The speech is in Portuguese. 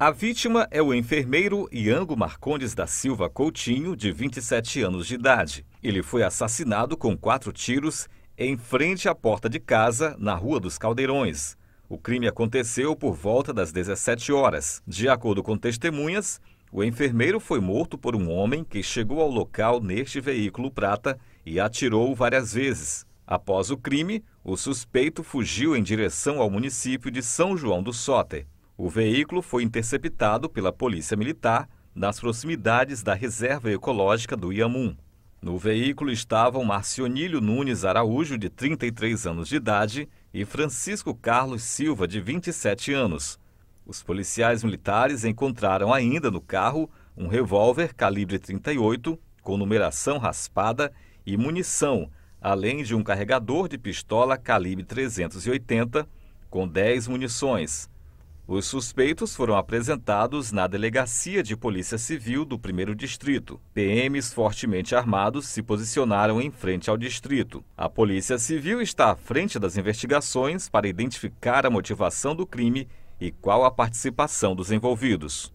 A vítima é o enfermeiro Iango Marcondes da Silva Coutinho, de 27 anos de idade. Ele foi assassinado com quatro tiros em frente à porta de casa, na Rua dos Caldeirões. O crime aconteceu por volta das 17 horas. De acordo com testemunhas, o enfermeiro foi morto por um homem que chegou ao local neste veículo prata e atirou várias vezes. Após o crime, o suspeito fugiu em direção ao município de São João do Soter. O veículo foi interceptado pela Polícia Militar nas proximidades da Reserva Ecológica do Iamum. No veículo estavam Marcionílio Nunes Araújo, de 33 anos de idade, e Francisco Carlos Silva, de 27 anos. Os policiais militares encontraram ainda no carro um revólver calibre 38, com numeração raspada e munição, além de um carregador de pistola calibre 380, com 10 munições, os suspeitos foram apresentados na Delegacia de Polícia Civil do 1 Distrito. PMs fortemente armados se posicionaram em frente ao distrito. A Polícia Civil está à frente das investigações para identificar a motivação do crime e qual a participação dos envolvidos.